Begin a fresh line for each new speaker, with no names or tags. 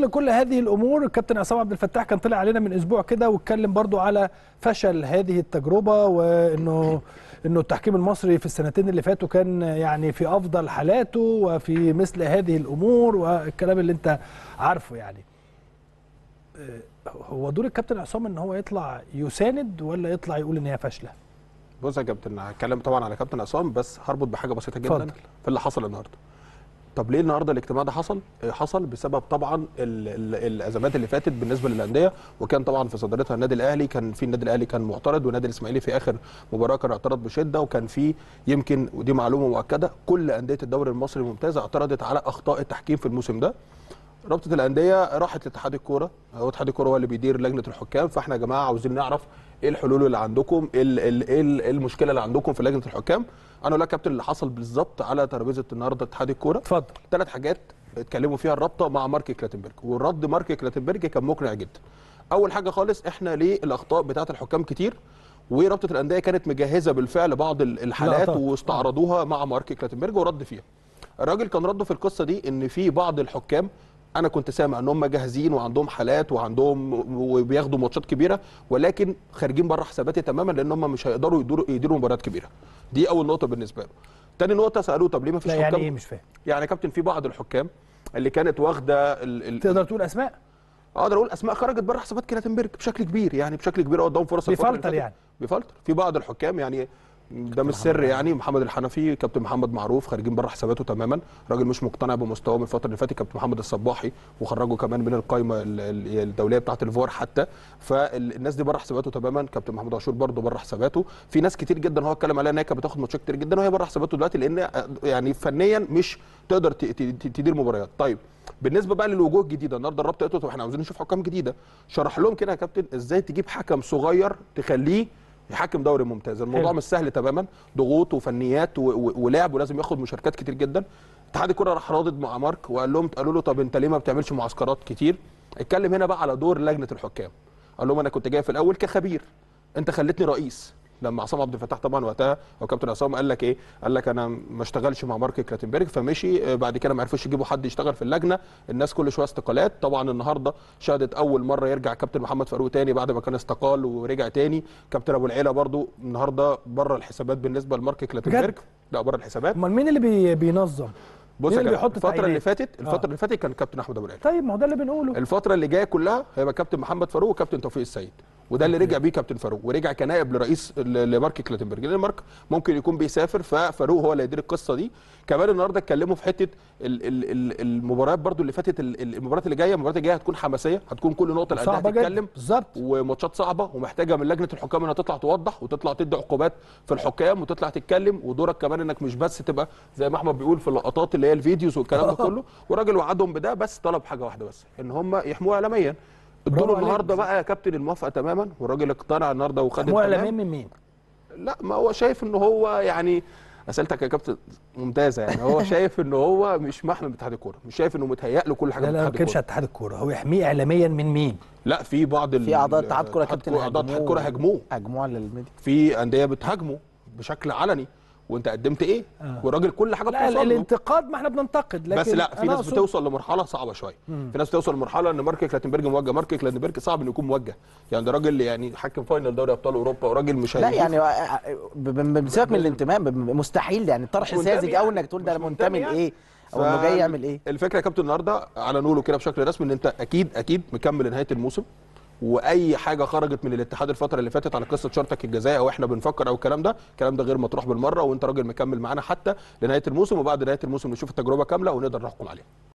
ظل كل هذه الامور الكابتن عصام عبد الفتاح كان طلع علينا من اسبوع كده واتكلم برضو على فشل هذه التجربه وانه انه التحكيم المصري في السنتين اللي فاتوا كان يعني في افضل حالاته وفي مثل هذه الامور والكلام اللي انت عارفه يعني هو دور الكابتن عصام ان هو يطلع يساند ولا يطلع يقول ان هي فاشله بص يا كابتن هتكلم طبعا على كابتن عصام بس هربط بحاجه بسيطه جدا فضل. في اللي حصل النهارده طب ليه النهارده الاجتماع ده حصل؟ آه، حصل بسبب طبعا الازمات اللي فاتت بالنسبه للانديه وكان طبعا في صدارتها النادي الاهلي كان في النادي الاهلي كان معترض والنادي الاسماعيلي في اخر مباراه كان اعترض بشده وكان في يمكن ودي معلومه مؤكده كل انديه الدوري المصري الممتاز اعترضت على اخطاء التحكيم في الموسم ده رابطه الانديه راحت لاتحاد الكوره هو اتحاد الكوره هو اللي بيدير لجنه الحكام فاحنا يا جماعه عاوزين نعرف ايه الحلول اللي عندكم ايه, إيه, إيه, إيه المشكله اللي عندكم في لجنه الحكام انا لا كابتن اللي حصل بالظبط على ترابيزه النهارده اتحاد الكوره اتفضل ثلاث حاجات اتكلموا فيها الرابطه مع مارك كلاتنبرج والرد مارك كلاتنبرج كان مقنع جدا اول حاجه خالص احنا ليه الاخطاء بتاعه الحكام كتير ورابطه الانديه كانت مجهزه بالفعل بعض الحالات واستعرضوها مع مارك كلاتنبرج ورد فيها الراجل كان رده في القصه دي ان في بعض الحكام انا كنت سامع ان هم جاهزين وعندهم حالات وعندهم وبياخدوا ماتشات كبيره ولكن خارجين بره حساباتي تماما لان هم مش هيقدروا يديروا يديروا مباريات كبيره دي اول نقطه بالنسبه له تاني نقطه سالوه طب ليه ما فيش يعني حكام يعني ايه مش فاهم يعني يا كابتن في بعض الحكام اللي كانت واخده ال... ال... تقدر تقول اسماء اقدر اقول اسماء خرجت بره حسابات كلاتنبرج بشكل كبير يعني بشكل كبير قدام فرصه بيفلتر يعني بيفلتر في بعض الحكام يعني ده مش سر يعني محمد الحنفي كابتن محمد معروف خارجين بره حساباته تماما راجل مش مقتنع بمستواه من الفتره اللي فاتت كابتن محمد الصباحي وخرجه كمان من القائمه الدوليه بتاعه الفور حتى فالناس دي بره حساباته تماما كابتن محمود عاشور برده بره حساباته في ناس كتير جدا هو اتكلم عليها ان هي كانت بتاخد ماتشات كتير جدا وهي بره حساباته دلوقتي لان يعني فنيا مش تقدر تدير مباريات طيب بالنسبه بقى للوجوه الجديده النهارده الرابطه قالت طب احنا عاوزين نشوف حكام جديده شرح لهم كده يا كابتن ازاي تجيب حكم صغير تخليه يحكم دوري ممتاز الموضوع حلو. مش سهل تماما ضغوط وفنيات ولعب ولازم ياخد مشاركات كتير جدا اتحاد الكره راح راضد مع مارك وقال لهم قالوا له طب انت ليه ما بتعملش معسكرات كتير اتكلم هنا بقى على دور لجنه الحكام قال لهم انا كنت جاي في الاول كخبير انت خليتني رئيس لما عصام عبد الفتاح طبعا وقتها او كابتن عصام قال لك ايه؟ قال لك انا ما اشتغلش مع مارك كلاتنبرج فمشي آه، بعد كده ما عرفوش يجيبوا حد يشتغل في اللجنه الناس كل شويه استقالات طبعا النهارده شهدت اول مره يرجع كابتن محمد فاروق تاني بعد ما كان استقال ورجع تاني كابتن ابو العيله برده النهارده بره الحسابات بالنسبه لمارك كلاتنبرج لا بره الحسابات امال مين اللي بي بينظم؟ بص اللي بيحط الفتره اللي فاتت آه. الفتره آه. اللي فاتت كان كابتن احمد ابو العيال طيب ما هو ده اللي بنقوله الفتره اللي جايه كلها هيبقى كابتن محمد فاروق وكابتن توفيق السيد وده اللي رجع بيه كابتن فاروق ورجع كنائب لرئيس لمارك كلاتنبرج لان مارك ممكن يكون بيسافر ففاروق هو اللي يدير القصه دي كمان النهارده اتكلموا في حته المباريات برده اللي فاتت المباريات اللي جايه المباريات الجايه هتكون حماسيه هتكون كل نقطه الانديه هتتكلم بالظبط وماتشات صعبه ومحتاجه من لجنه الحكام انها تطلع توضح وتطلع تدي عقوبات في الحكام وتطلع تتكلم ودورك كمان انك مش بس تبقى زي ما احمد بيقول في اللقطات اللي هي الفيديوز والكلام ده كله والراجل وعدهم بده بس طلب حاجه واحده بس ان هم يحموها اعلاميا الدور النهارده بقى يا كابتن الموافقه تماما والراجل اقتنع النهارده وخد التمام من مين؟ لا ما هو شايف ان هو يعني اسئلتك يا كابتن ممتازه يعني هو شايف ان هو مش من اتحاد الكوره مش شايف انه متهيأ له كل حاجه لا لا ما بيتكلمش على اتحاد الكوره هو يحميه اعلاميا من مين لا في بعض في اعضاء اتحاد كوره كابتن اعضاء اتحاد كوره هاجموه هاجموه على الميديا في انديه بتهاجمه بشكل علني وانت قدمت ايه آه. والراجل كل حاجه بتوصل له الانتقاد ما احنا بننتقد لكن بس لا في ناس بتوصل لمرحله صعبه شويه في ناس بتوصل لمرحله ان مارك كلاتنبرج موجه مارك كلاتنبرج صعب انه يكون موجه يعني ده راجل يعني حكم فاينل دوري ابطال اوروبا وراجل مش لا يعني آه، آه، بسبب من الانتماء مستحيل يعني طرح ساذج قوي انك تقول ده منتمي لايه يعني. او انه جاي يعمل ايه الفكره يا كابتن النهارده على نقوله كده بشكل رسمي ان انت اكيد اكيد مكمل لنهايه الموسم واي حاجه خرجت من الاتحاد الفتره اللي فاتت على قصه شرطك الجزائي او احنا بنفكر او الكلام ده الكلام ده غير مطروح بالمره وانت راجل مكمل معانا حتى لنهايه الموسم وبعد نهايه الموسم نشوف التجربه كامله ونقدر نحكم عليها